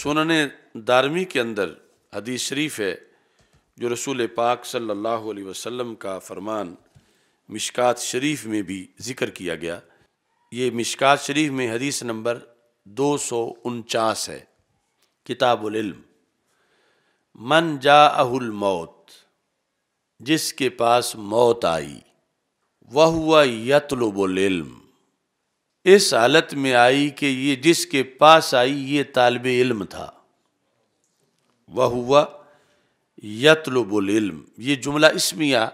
सुनन दारमी के अंदर हदीस शरीफ है जो रसूल पाक सल्लल्लाहु अलैहि वसल्लम का फरमान मिशकात शरीफ में भी ज़िक्र किया गया ये मिशकात शरीफ में हदीस नंबर दो सौ उनचास है किताबुल्म मन जा अहुल मौत जिसके पास मौत आई वह हुआ इल्म इस हालत में आई कि ये जिसके पास आई ये तालब इल्म था वह हुआ यतलबुल इल्म ये जुमला इसमिया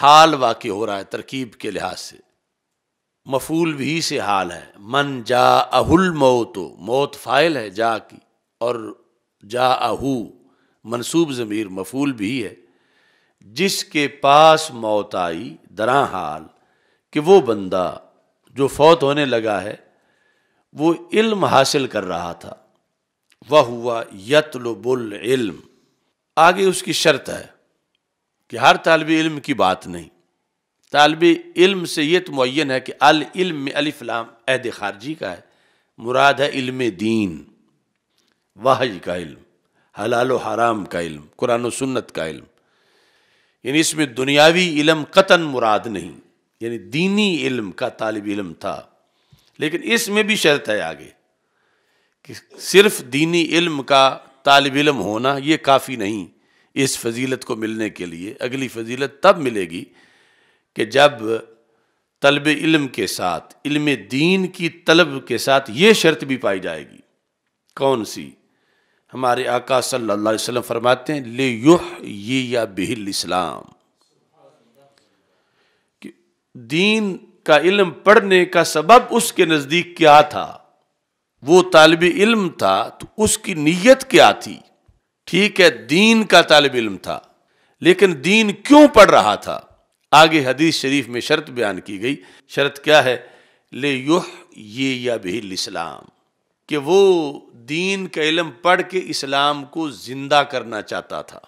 हाल वाक़ हो रहा है तरकीब के लिहाज से मफूल भी से हाल है मन जा अहुल मौत मौत फाइल है जा की और जा अहू मनसूब ज़मीर मफूल भी है जिसके पास मौत आई दरा हाल कि वो बंदा जो फौत होने लगा है वो इल्म हासिल कर रहा था वह हुआ यतलबुल इल्म आगे उसकी शर्त है कि हर तालब इल्म की बात नहीं तालब इल्म से ये तो मुन है कि अल इल्म अलिफ्लाम अहद खारजी का है मुराद है इल्म दीन वाहज का इल्म हलाल हराम का इल्म कुरान सुन्नत का इल्म यानी इसमें दुनियावी इलम कतन मुराद नहीं यानी दीनी इल्म का तालब इल्म था लेकिन इसमें भी शर्त है आगे कि सिर्फ दीनी इल्म का तालब इल्म होना ये काफ़ी नहीं इस फजीलत को मिलने के लिए अगली फजीलत तब मिलेगी कि जब तलब इल्म के साथ इल्म दीन की तलब के साथ ये शर्त भी पाई जाएगी कौन सी हमारे आका सल्लल्लाहु अलैहि वसल्लम फरमाते हैं ले युह या बिहिल इस्लाम दीन का इल्म पढ़ने का सबब उसके नज़दीक क्या था वो तालब इल्म था तो उसकी नीयत क्या थी ठीक है दीन का तालब इल्म था लेकिन दीन क्यों पढ़ रहा था आगे हदीस शरीफ में शर्त बयान की गई शर्त क्या है ले युह ये या बिल इस्लाम कि वो दीन का इलम पढ़ के इस्लाम को जिंदा करना चाहता था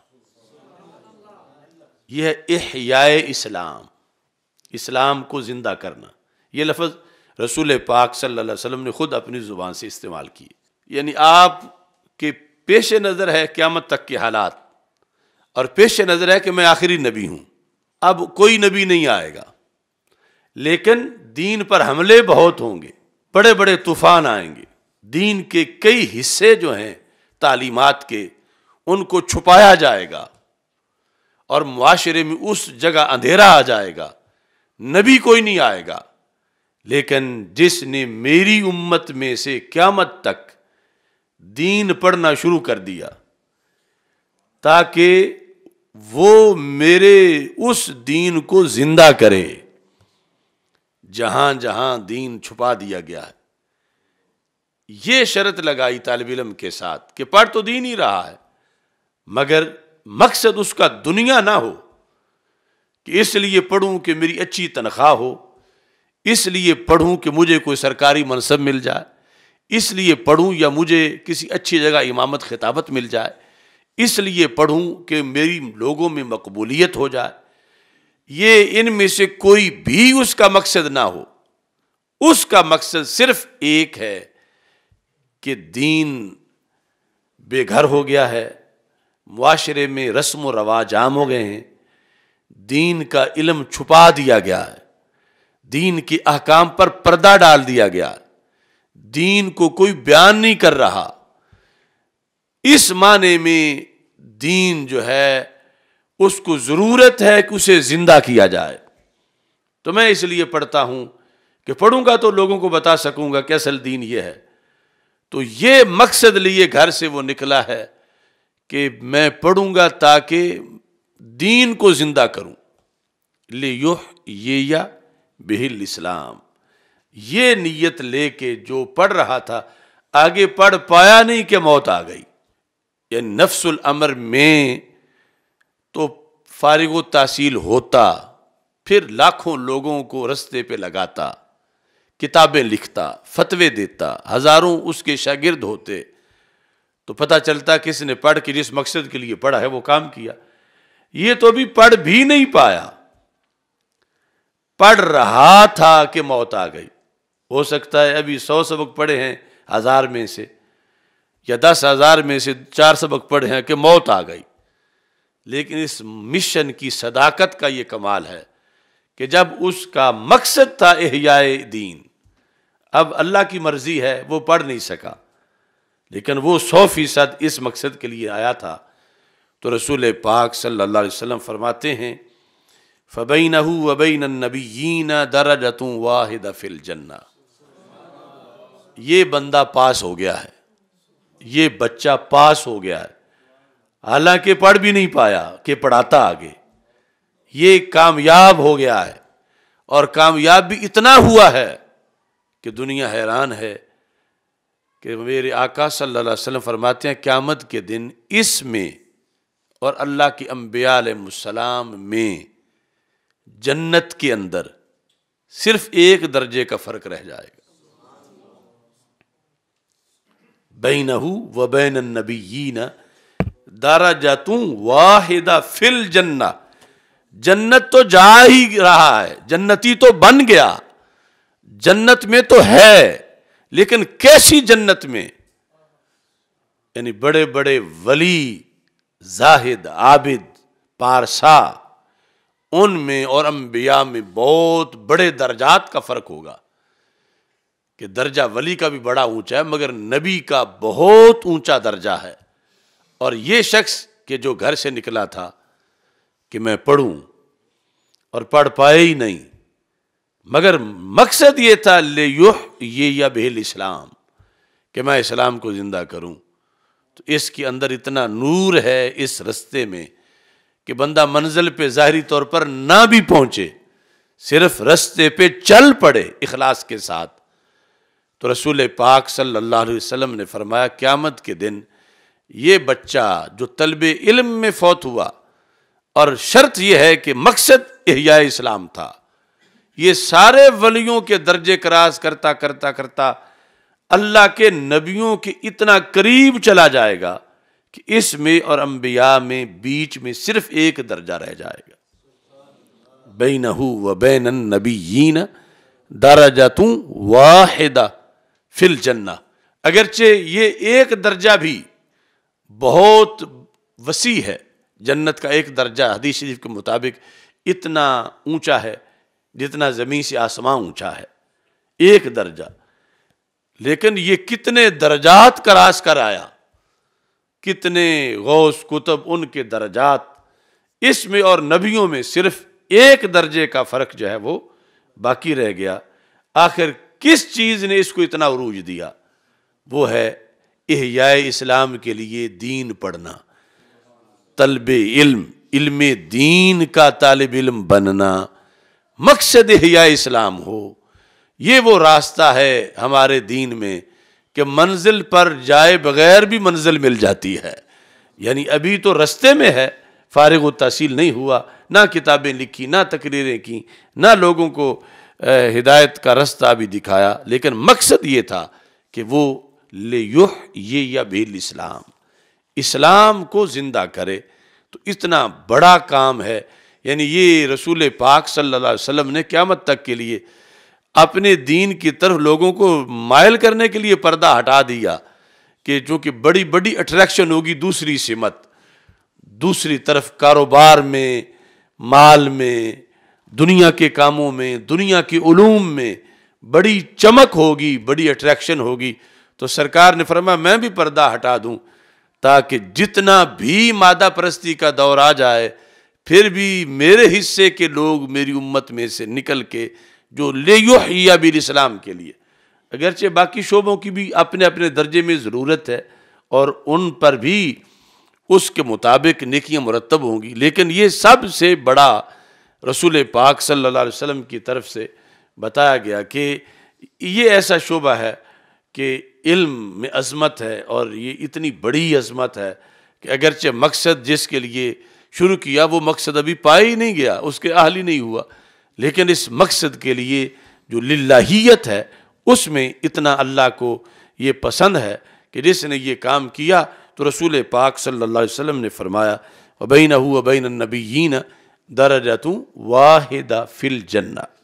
यह इहयाए इस्लाम इस्लाम को ज़िंदा करना ये लफ्ज़ रसूल पाक सल्लल्लाहु अलैहि वसल्लम ने ख़ुद अपनी ज़ुबान से इस्तेमाल किए यानी आप के पेश नज़र है क़्यामत तक के हालात और पेश नज़र है कि मैं आखिरी नबी हूँ अब कोई नबी नहीं आएगा लेकिन दीन पर हमले बहुत होंगे बड़े बड़े तूफ़ान आएंगे दीन के कई हिस्से जो हैं तालीमत के उनको छुपाया जाएगा और माशरे में उस जगह अंधेरा आ जाएगा नबी कोई नहीं आएगा लेकिन जिसने मेरी उम्मत में से क्यामत तक दीन पढ़ना शुरू कर दिया ताकि वो मेरे उस दीन को जिंदा करे जहां जहां दीन छुपा दिया गया है ये शर्त लगाई तालब इलम के साथ कि पढ़ तो दीन ही रहा है मगर मकसद उसका दुनिया ना हो कि इसलिए पढ़ूं कि मेरी अच्छी तनख्वाह हो इसलिए पढ़ूं कि मुझे कोई सरकारी मनसब मिल जाए इसलिए पढ़ूं या मुझे किसी अच्छी जगह इमामत खिताबत मिल जाए इसलिए पढ़ूं कि मेरी लोगों में मकबूलियत हो जाए ये इनमें से कोई भी उसका मकसद ना हो उसका मकसद सिर्फ एक है कि दीन बेघर हो गया है माशरे में रस्म व रवाज आम हो गए हैं दीन का इलम छुपा दिया गया है दीन के अहकाम पर पर्दा डाल दिया गया दीन को कोई बयान नहीं कर रहा इस माने में दीन जो है उसको ज़रूरत है कि उसे ज़िंदा किया जाए तो मैं इसलिए पढ़ता हूं कि पढ़ूंगा तो लोगों को बता सकूंगा कि असल दीन यह है तो ये मकसद लिए घर से वो निकला है कि मैं पढ़ूंगा ताकि दीन को जिंदा करूं ले युह ये या बेहिल इस्लाम ये नीयत लेके जो पढ़ रहा था आगे पढ़ पाया नहीं कि मौत आ गई ये नफ्सुल अमर में तो फारिग तहसील होता फिर लाखों लोगों को रस्ते पे लगाता किताबें लिखता फतवे देता हज़ारों उसके शागिर्द होते तो पता चलता किसने पढ़ के जिस मकसद के लिए पढ़ा है वो काम किया ये तो अभी पढ़ भी नहीं पाया पढ़ रहा था कि मौत आ गई हो सकता है अभी सौ सबक पढ़े हैं हजार में से या दस हजार में से चार सबक पढ़े हैं कि मौत आ गई लेकिन इस मिशन की सदाकत का ये कमाल है कि जब उसका मकसद था एहिया दीन अब अल्लाह की मर्जी है वो पढ़ नहीं सका लेकिन वो सौ फीसद इस मकसद के लिए आया था तो रसूल पाक सल्ला वसम फरमाते हैं फ़बैन वबैन दर दरजतूँ वाह दफिल जन्ना ये बंदा पास हो गया है ये बच्चा पास हो गया है हालांकि पढ़ भी नहीं पाया कि पढ़ाता आगे ये कामयाब हो गया है और कामयाब भी इतना हुआ है कि दुनिया हैरान है कि मेरे आका सल्लाम फरमाते हैं क़्यामत के दिन इसमें और अल्लाह के अम्बियालम में जन्नत के अंदर सिर्फ एक दर्जे का फ़र्क रह जाएगा बैनहू व बैन नबी दारा जातू वाहिदा फिल जन्ना जन्नत तो जा ही रहा है जन्नती तो बन गया जन्नत में तो है लेकिन कैसी जन्नत में यानी बड़े बड़े वली जाहिद आबिद पारसा उनमें और अम्बिया में बहुत बड़े दर्जात का फ़र्क होगा कि दर्जा वली का भी बड़ा ऊंचा है मगर नबी का बहुत ऊंचा दर्जा है और ये शख्स के जो घर से निकला था कि मैं पढ़ू और पढ़ पाए ही नहीं मगर मकसद ये था ले युह ये या बेहल इस्लाम कि मैं इस्लाम को ज़िंदा करूं तो इसके अंदर इतना नूर है इस रस्ते में कि बंदा मंजिल पे ज़ाहरी तौर पर ना भी पहुंचे सिर्फ रस्ते पे चल पड़े इखलास के साथ तो रसूल पाक सल्लल्लाहु अलैहि वसल्लम ने फरमाया क़्यामत के दिन ये बच्चा जो तलब इल्म में फौत हुआ और शर्त यह है कि मकसद एहिया इस्लाम था ये सारे वलियों के दर्जे क्रास करता करता करता अल्लाह के नबियों के इतना करीब चला जाएगा कि इसमें और अंबिया में बीच में सिर्फ एक दर्जा रह जाएगा बेनहू व बैन नबीन तू वाहिदा फिल जन्ना अगरचे ये एक दर्जा भी बहुत वसी है जन्नत का एक दर्जा हदीस शरीफ के मुताबिक इतना ऊंचा है जितना ज़मीन से आसमां ऊंचा है एक दर्जा लेकिन ये कितने दर्जात कराश कर आया कितने गौस कुतुब उनके दर्जात इसमें और नबियों में सिर्फ एक दर्जे का फ़र्क जो है वो बाकी रह गया आखिर किस चीज़ ने इसको इतना अरूज दिया वो है एहया इस्लाम के लिए दीन पढ़ना तलब इल्म इल्म दीन का तालब इल्म बनना मकसद एहया इस्लाम हो ये वो रास्ता है हमारे दीन में कि मंजिल पर जाए बगैर भी मंजिल मिल जाती है यानी अभी तो रस्ते में है फारग व तहसील नहीं हुआ ना किताबें लिखी ना तकरीरें की ना लोगों को हिदायत का रास्ता भी दिखाया लेकिन मकसद ये था कि वो ले युह ये या बेल इस्लाम इस्लाम को ज़िंदा करे तो इतना बड़ा काम है यानी ये रसूल पाक सल्लल्लाहु अलैहि वसल्लम ने क़्यामत तक के लिए अपने दीन की तरफ लोगों को मायल करने के लिए पर्दा हटा दिया कि चूँकि बड़ी बड़ी अट्रैक्शन होगी दूसरी सिमत दूसरी तरफ कारोबार में माल में दुनिया के कामों में दुनिया के ूम में बड़ी चमक होगी बड़ी अट्रैक्शन होगी तो सरकार ने फरमा मैं भी पर्दा हटा दूं ताकि जितना भी मादा परस्ती का दौर आ जाए फिर भी मेरे हिस्से के लोग मेरी उम्मत में से निकल के जो ले बिल इस्लाम के लिए अगरचे बाकी शोबों की भी अपने अपने दर्जे में ज़रूरत है और उन पर भी उसके मुताबिक नेकियां मुरतब होंगी लेकिन ये सबसे बड़ा रसूल पाक सल्ला वसम की तरफ से बताया गया कि ये ऐसा शोबा है कि इल्म में अजमत है और ये इतनी बड़ी अजमत है कि अगरचे मकसद जिसके लिए शुरू किया वो मकसद अभी पाया ही नहीं गया उसके अहली ही नहीं हुआ लेकिन इस मकसद के लिए जो लाहीत है उसमें इतना अल्लाह को ये पसंद है कि जिसने ये काम किया तो रसूल पाक सल्ला वसम ने फरमाया वबैन हु वबैन नबीन तू वाहिदा फिल जन्ना